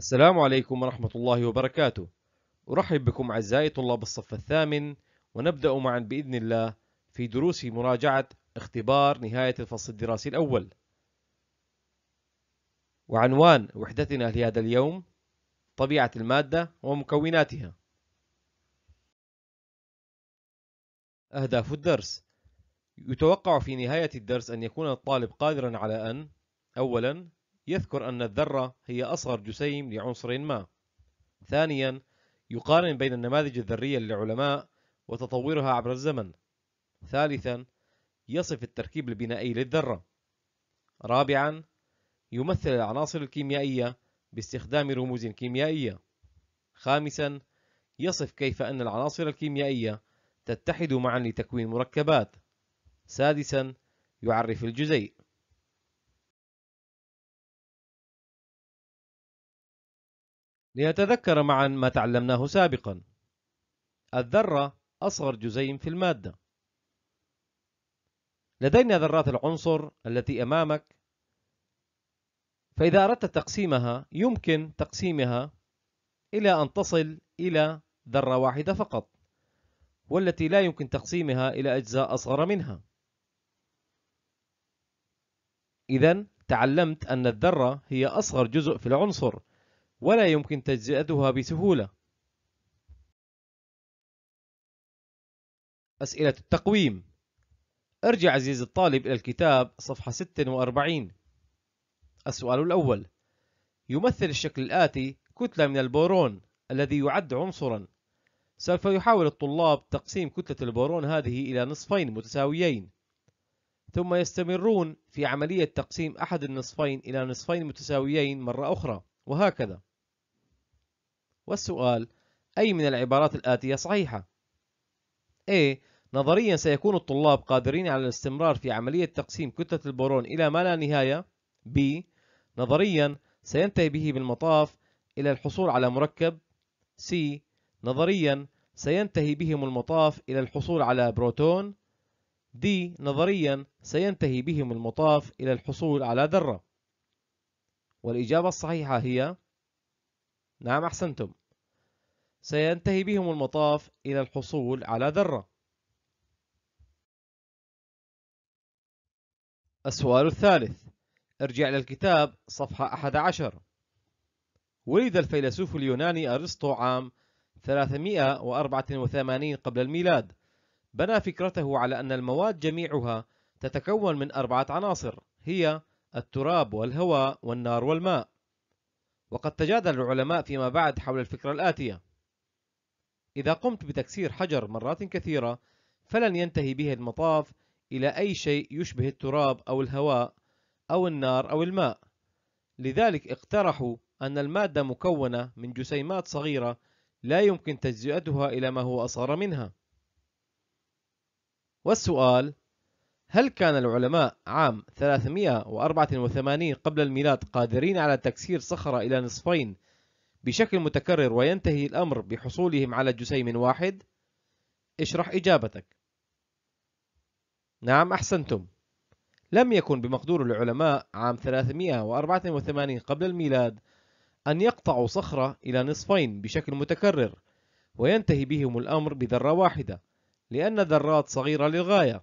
السلام عليكم ورحمة الله وبركاته أرحب بكم أعزائي طلاب الصف الثامن ونبدأ معا بإذن الله في دروس مراجعة اختبار نهاية الفصل الدراسي الأول وعنوان وحدتنا لهذا اليوم طبيعة المادة ومكوناتها أهداف الدرس يتوقع في نهاية الدرس أن يكون الطالب قادرا على أن أولا يذكر أن الذرة هي أصغر جسيم لعنصر ما ثانيا يقارن بين النماذج الذرية للعلماء وتطورها عبر الزمن ثالثا يصف التركيب البنائي للذرة رابعا يمثل العناصر الكيميائية باستخدام رموز كيميائية خامسا يصف كيف أن العناصر الكيميائية تتحد معا لتكوين مركبات سادسا يعرف الجزيء لنتذكر معا ما تعلمناه سابقا الذرة أصغر جزيء في المادة لدينا ذرات العنصر التي أمامك فإذا أردت تقسيمها يمكن تقسيمها إلى أن تصل إلى ذرة واحدة فقط والتي لا يمكن تقسيمها إلى أجزاء أصغر منها إذا تعلمت أن الذرة هي أصغر جزء في العنصر ولا يمكن تجزئتها بسهولة أسئلة التقويم ارجع عزيزي الطالب إلى الكتاب صفحة 46 السؤال الأول يمثل الشكل الآتي كتلة من البورون الذي يعد عنصرا سوف يحاول الطلاب تقسيم كتلة البورون هذه إلى نصفين متساويين ثم يستمرون في عملية تقسيم أحد النصفين إلى نصفين متساويين مرة أخرى وهكذا والسؤال أي من العبارات الآتية صحيحة؟ A نظريا سيكون الطلاب قادرين على الاستمرار في عملية تقسيم كتلة البورون إلى ما لا نهاية B نظريا سينتهي به بالمطاف إلى الحصول على مركب C نظريا سينتهي بهم المطاف إلى الحصول على بروتون D نظريا سينتهي بهم المطاف إلى الحصول على ذرة والإجابة الصحيحة هي نعم أحسنتم سينتهي بهم المطاف إلى الحصول على ذرة السؤال الثالث ارجع للكتاب صفحة 11 ولد الفيلسوف اليوناني أرسطو عام 384 قبل الميلاد بنى فكرته على أن المواد جميعها تتكون من أربعة عناصر هي التراب والهواء والنار والماء وقد تجادل العلماء فيما بعد حول الفكرة الآتية إذا قمت بتكسير حجر مرات كثيرة فلن ينتهي به المطاف إلى أي شيء يشبه التراب أو الهواء أو النار أو الماء لذلك اقترحوا أن المادة مكونة من جسيمات صغيرة لا يمكن تجزئتها إلى ما هو أصغر منها والسؤال هل كان العلماء عام 384 قبل الميلاد قادرين على تكسير صخرة إلى نصفين بشكل متكرر وينتهي الأمر بحصولهم على جسيم واحد اشرح إجابتك نعم أحسنتم لم يكن بمقدور العلماء عام 384 قبل الميلاد أن يقطعوا صخرة إلى نصفين بشكل متكرر وينتهي بهم الأمر بذرة واحدة لأن ذرات صغيرة للغاية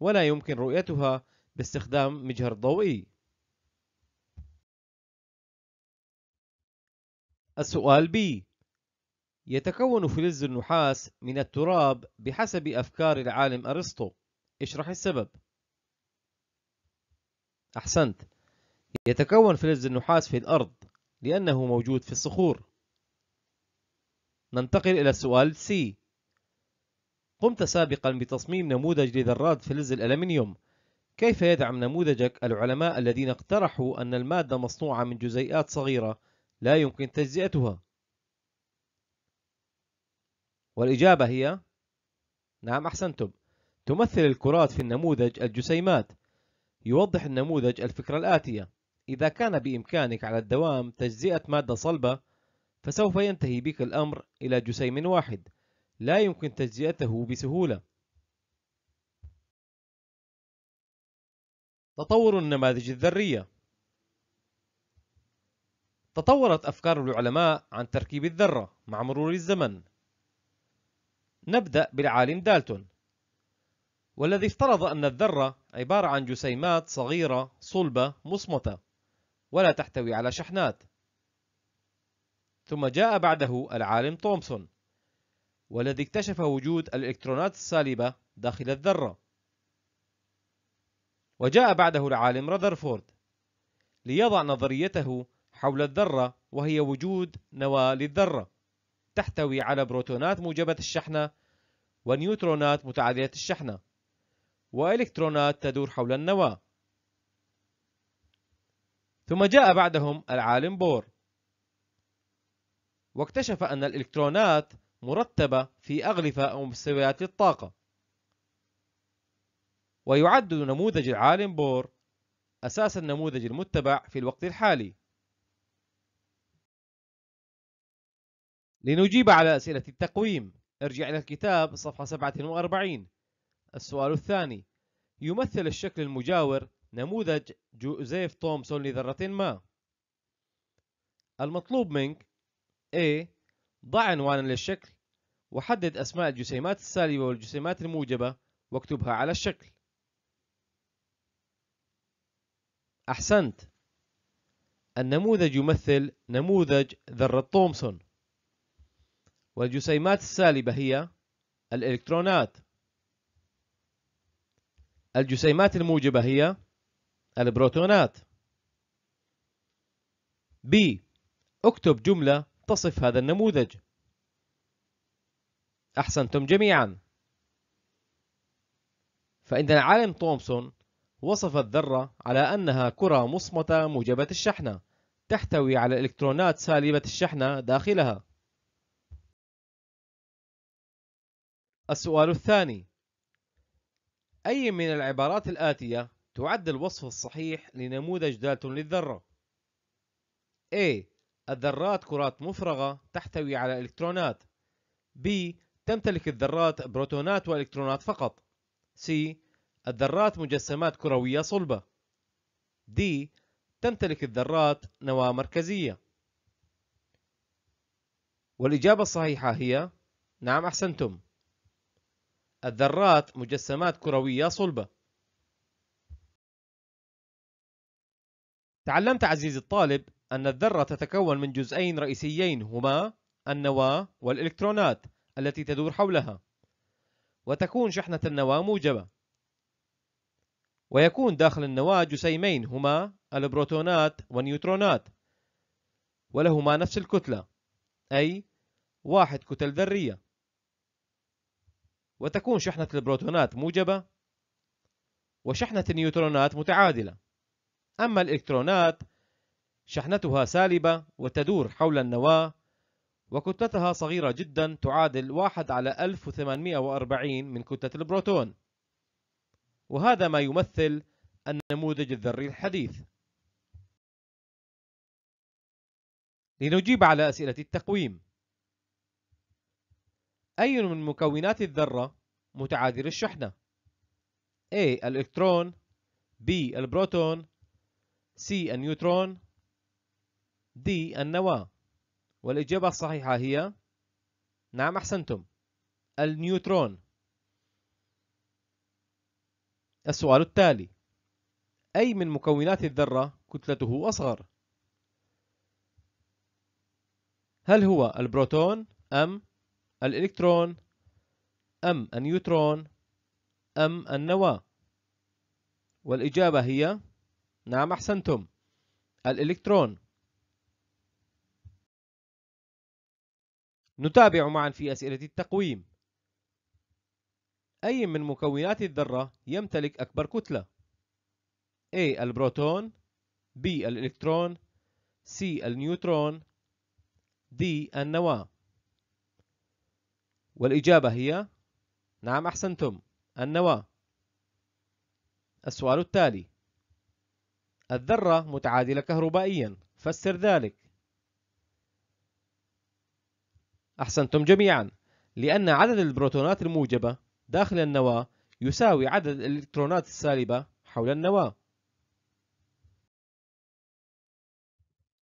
ولا يمكن رؤيتها باستخدام مجهر ضوئي السؤال ب يتكون فلز النحاس من التراب بحسب أفكار العالم أرسطو اشرح السبب أحسنت يتكون فلز النحاس في الأرض لأنه موجود في الصخور ننتقل إلى السؤال C قمت سابقا بتصميم نموذج لذرات فلز الألمنيوم كيف يدعم نموذجك العلماء الذين اقترحوا أن المادة مصنوعة من جزيئات صغيرة لا يمكن تجزئتها والإجابة هي نعم أحسنتم تمثل الكرات في النموذج الجسيمات يوضح النموذج الفكرة الآتية إذا كان بإمكانك على الدوام تجزئة مادة صلبة فسوف ينتهي بك الأمر إلى جسيم واحد لا يمكن تجزئته بسهولة تطور النماذج الذرية تطورت أفكار العلماء عن تركيب الذرة مع مرور الزمن نبدأ بالعالم دالتون والذي افترض أن الذرة عبارة عن جسيمات صغيرة صلبة مصمتة ولا تحتوي على شحنات ثم جاء بعده العالم تومسون والذي اكتشف وجود الإلكترونات السالبة داخل الذرة وجاء بعده العالم رذرفورد ليضع نظريته حول الذرة وهي وجود نواة للذرة تحتوي على بروتونات موجبة الشحنة ونيوترونات متعادلة الشحنة وإلكترونات تدور حول النواة ثم جاء بعدهم العالم بور واكتشف أن الإلكترونات مرتبة في أغلفة أو مستويات للطاقة ويعد نموذج العالم بور أساس النموذج المتبع في الوقت الحالي لنجيب على أسئلة التقويم ارجع إلى الكتاب صفحة 47 السؤال الثاني يمثل الشكل المجاور نموذج جوزيف تومسون لذرة ما المطلوب منك A ضع عنوانا للشكل وحدد أسماء الجسيمات السالبة والجسيمات الموجبة واكتبها على الشكل أحسنت النموذج يمثل نموذج ذرة تومسون والجسيمات السالبة هي الإلكترونات الجسيمات الموجبة هي البروتونات ب اكتب جملة تصف هذا النموذج أحسنتم جميعا فإن العالم تومسون وصف الذرة على أنها كرة مصمتة موجبة الشحنة تحتوي على إلكترونات سالبة الشحنة داخلها السؤال الثاني أي من العبارات الآتية تعد الوصف الصحيح لنموذج دالتون للذرة؟ A. الذرات كرات مفرغة تحتوي على إلكترونات B. تمتلك الذرات بروتونات وإلكترونات فقط C. الذرات مجسمات كروية صلبة D. تمتلك الذرات نواة مركزية والإجابة الصحيحة هي نعم أحسنتم الذرات مجسمات كروية صلبة تعلمت عزيزي الطالب أن الذرة تتكون من جزئين رئيسيين هما النواة والإلكترونات التي تدور حولها وتكون شحنة النواة موجبة ويكون داخل النواة جسيمين هما البروتونات والنيوترونات ولهما نفس الكتلة أي واحد كتل ذرية وتكون شحنة البروتونات موجبة وشحنة النيوترونات متعادلة أما الإلكترونات شحنتها سالبة وتدور حول النواة وكتلتها صغيرة جدا تعادل 1 على 1840 من كتلة البروتون وهذا ما يمثل النموذج الذري الحديث لنجيب على أسئلة التقويم أي من مكونات الذرة متعادل الشحنة؟ A الإلكترون B البروتون C النيوترون D النواة والإجابة الصحيحة هي نعم أحسنتم النيوترون السؤال التالي أي من مكونات الذرة كتلته أصغر؟ هل هو البروتون أم الإلكترون أم النيوترون أم النواة والإجابة هي نعم أحسنتم الإلكترون نتابع معا في أسئلة التقويم أي من مكونات الذرة يمتلك أكبر كتلة؟ A البروتون B الإلكترون C النيوترون D النواة والإجابة هي نعم أحسنتم النواة السؤال التالي الذرة متعادلة كهربائيا فسر ذلك أحسنتم جميعا لأن عدد البروتونات الموجبة داخل النواة يساوي عدد الإلكترونات السالبة حول النواة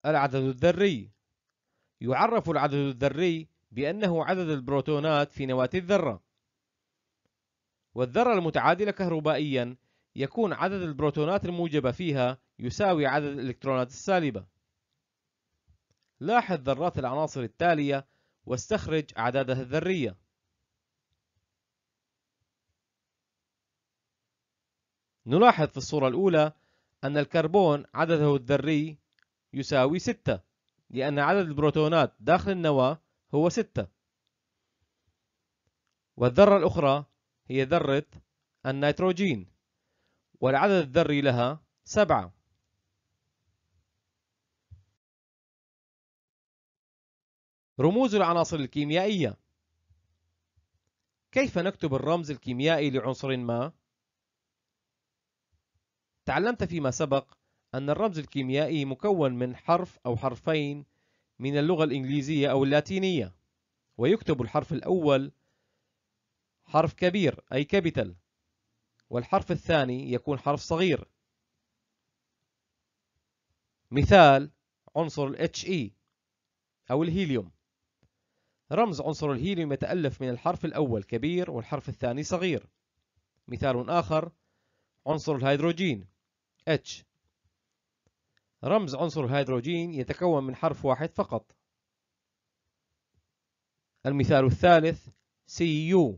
العدد الذري يعرف العدد الذري بأنه عدد البروتونات في نواة الذرة والذرة المتعادلة كهربائيا يكون عدد البروتونات الموجبة فيها يساوي عدد الإلكترونات السالبة لاحظ ذرات العناصر التالية واستخرج أعدادها الذرية نلاحظ في الصورة الأولى أن الكربون عدده الذري يساوي 6 لأن عدد البروتونات داخل النواة هو 6 والذرة الأخرى هي ذرة النيتروجين والعدد الذري لها 7 رموز العناصر الكيميائية كيف نكتب الرمز الكيميائي لعنصر ما؟ تعلمت فيما سبق أن الرمز الكيميائي مكون من حرف أو حرفين من اللغة الإنجليزية أو اللاتينية ويكتب الحرف الأول حرف كبير أي كابيتال والحرف الثاني يكون حرف صغير مثال عنصر ال HE أو الهيليوم رمز عنصر الهيليوم يتألف من الحرف الأول كبير والحرف الثاني صغير مثال آخر عنصر الهيدروجين H رمز عنصر الهيدروجين يتكون من حرف واحد فقط المثال الثالث CU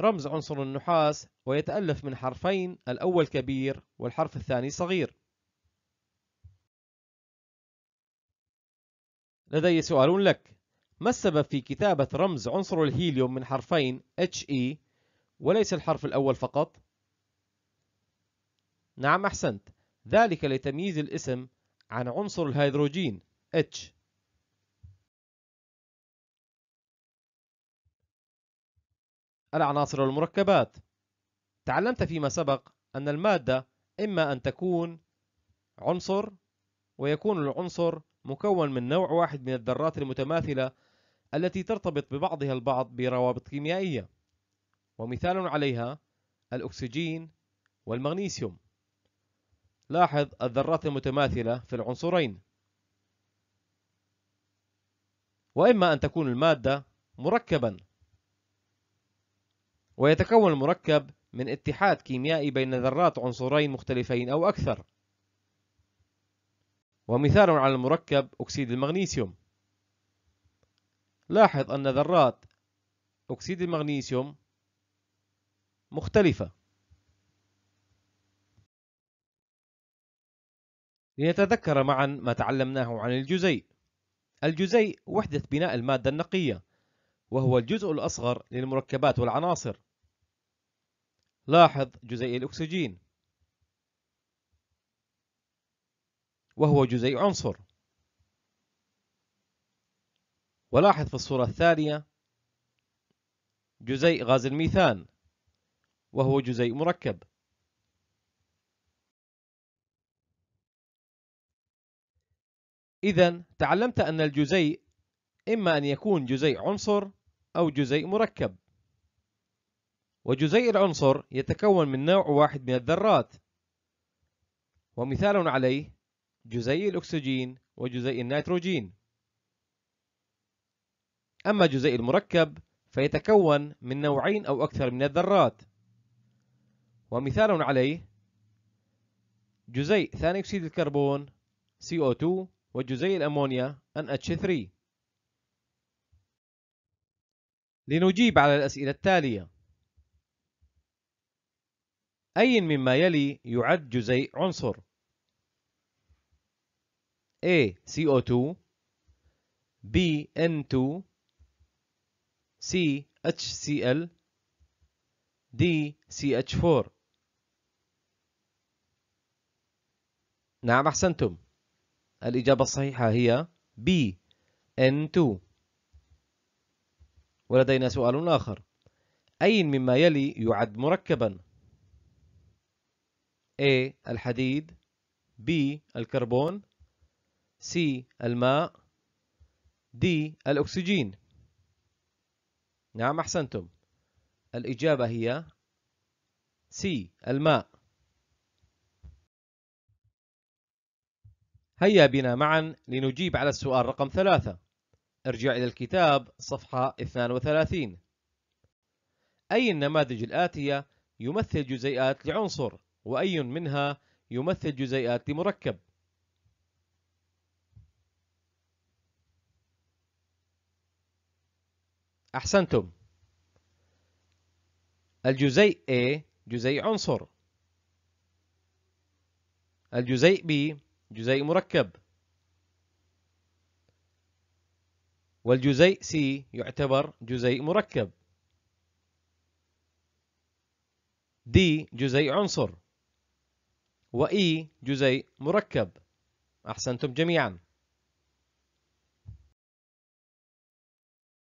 رمز عنصر النحاس ويتألف من حرفين الأول كبير والحرف الثاني صغير لدي سؤال لك ما السبب في كتابة رمز عنصر الهيليوم من حرفين HE وليس الحرف الأول فقط؟ نعم أحسنت ذلك لتمييز الاسم عن عنصر الهيدروجين H العناصر والمركبات تعلمت فيما سبق أن المادة إما أن تكون عنصر ويكون العنصر مكون من نوع واحد من الذرات المتماثلة التي ترتبط ببعضها البعض بروابط كيميائية ومثال عليها الأكسجين والمغنيسيوم لاحظ الذرات المتماثلة في العنصرين وإما أن تكون المادة مركبا ويتكون المركب من اتحاد كيميائي بين ذرات عنصرين مختلفين أو أكثر ومثال على المركب أكسيد المغنيسيوم لاحظ أن ذرات أكسيد المغنيسيوم مختلفة لنتذكر معا ما تعلمناه عن الجزيء الجزيء وحدة بناء المادة النقية وهو الجزء الأصغر للمركبات والعناصر لاحظ جزيء الأكسجين وهو جزيء عنصر ولاحظ في الصورة الثانية جزيء غاز الميثان وهو جزيء مركب إذا تعلمت أن الجزيء إما أن يكون جزيء عنصر أو جزيء مركب وجزيء العنصر يتكون من نوع واحد من الذرات ومثال عليه جزيء الأكسجين وجزيء النيتروجين أما جزيء المركب فيتكون من نوعين أو أكثر من الذرات ومثال عليه جزيء ثاني أكسيد الكربون CO2 وجزيء الأمونيا NH3 لنجيب على الأسئلة التالية أي مما يلي يعد جزيء عنصر A CO2 B N2 C HCl D CH4 نعم أحسنتم الإجابة الصحيحة هي B N2 ولدينا سؤال آخر أي مما يلي يعد مركبا A الحديد B الكربون C الماء D الأكسجين نعم أحسنتم الإجابة هي C الماء هيا بنا معا لنجيب على السؤال رقم ثلاثة ارجع إلى الكتاب صفحة 32 أي النماذج الآتية يمثل جزيئات لعنصر وأي منها يمثل جزيئات لمركب أحسنتم الجزيء A جزيء عنصر الجزيء B جزيء مركب والجزيء C يعتبر جزيء مركب D جزيء عنصر وإي e جزيء مركب أحسنتم جميعا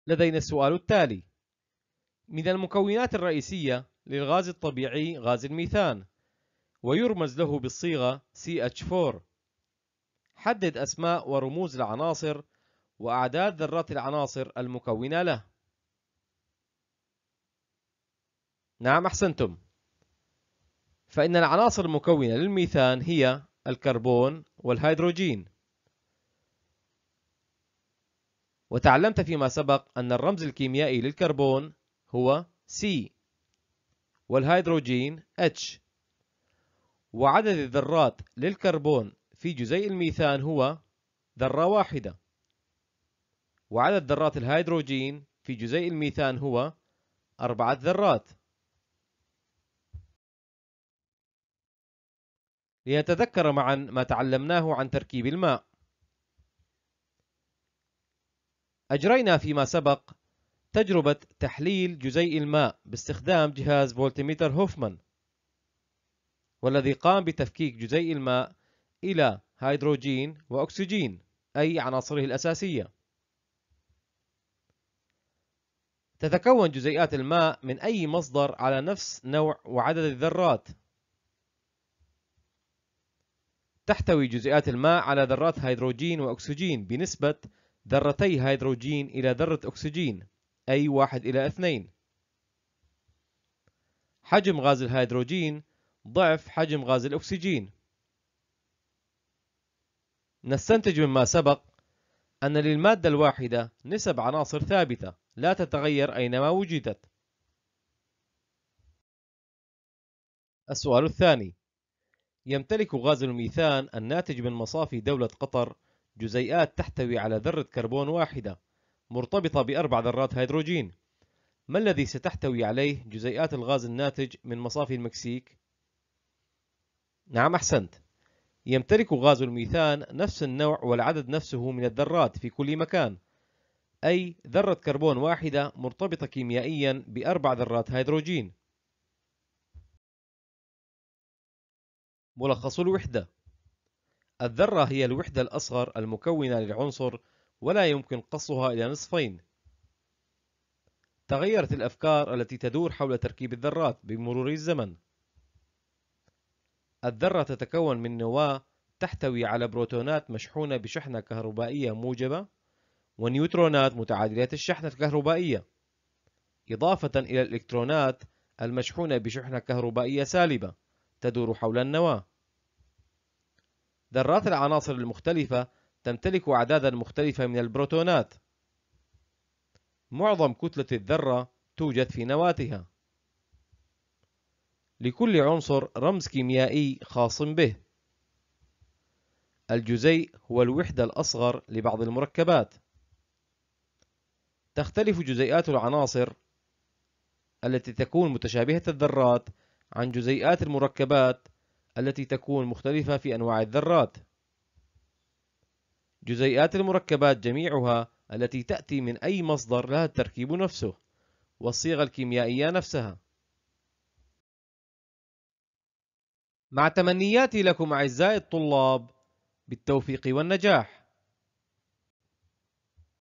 لدينا السؤال التالي من المكونات الرئيسية للغاز الطبيعي غاز الميثان ويرمز له بالصيغة CH4 حدد أسماء ورموز العناصر وأعداد ذرات العناصر المكونة له نعم أحسنتم فإن العناصر المكونة للميثان هي الكربون والهيدروجين وتعلمت فيما سبق أن الرمز الكيميائي للكربون هو C والهيدروجين H وعدد الذرات للكربون في جزيء الميثان هو ذرة واحدة وعدد ذرات الهيدروجين في جزيء الميثان هو أربعة ذرات لنتذكر معا ما تعلمناه عن تركيب الماء أجرينا فيما سبق تجربة تحليل جزيء الماء باستخدام جهاز فولتميتر هوفمان والذي قام بتفكيك جزيء الماء إلى هيدروجين وأكسجين أي عناصره الأساسية تتكون جزيئات الماء من أي مصدر على نفس نوع وعدد الذرات تحتوي جزيئات الماء على ذرات هيدروجين وأكسجين بنسبة ذرتي هيدروجين إلى ذرة أكسجين أي واحد إلى اثنين حجم غاز الهيدروجين ضعف حجم غاز الأكسجين نستنتج مما سبق أن للمادة الواحدة نسب عناصر ثابتة لا تتغير أينما وجدت السؤال الثاني يمتلك غاز الميثان الناتج من مصافي دولة قطر جزيئات تحتوي على ذرة كربون واحدة مرتبطة بأربع ذرات هيدروجين ما الذي ستحتوي عليه جزيئات الغاز الناتج من مصافي المكسيك؟ نعم أحسنت يمتلك غاز الميثان نفس النوع والعدد نفسه من الذرات في كل مكان أي ذرة كربون واحدة مرتبطة كيميائيا بأربع ذرات هيدروجين ملخص الوحدة الذرة هي الوحدة الأصغر المكونة للعنصر ولا يمكن قصها إلى نصفين تغيرت الأفكار التي تدور حول تركيب الذرات بمرور الزمن الذرة تتكون من نواة تحتوي على بروتونات مشحونة بشحنة كهربائية موجبة ونيوترونات متعادلة الشحنة الكهربائية إضافة إلى الإلكترونات المشحونة بشحنة كهربائية سالبة تدور حول النواة ذرات العناصر المختلفة تمتلك أعدادا مختلفة من البروتونات معظم كتلة الذرة توجد في نواتها لكل عنصر رمز كيميائي خاص به الجزيء هو الوحدة الأصغر لبعض المركبات تختلف جزيئات العناصر التي تكون متشابهة الذرات عن جزيئات المركبات التي تكون مختلفة في أنواع الذرات جزيئات المركبات جميعها التي تأتي من أي مصدر لها التركيب نفسه والصيغة الكيميائية نفسها مع تمنياتي لكم أعزائي الطلاب بالتوفيق والنجاح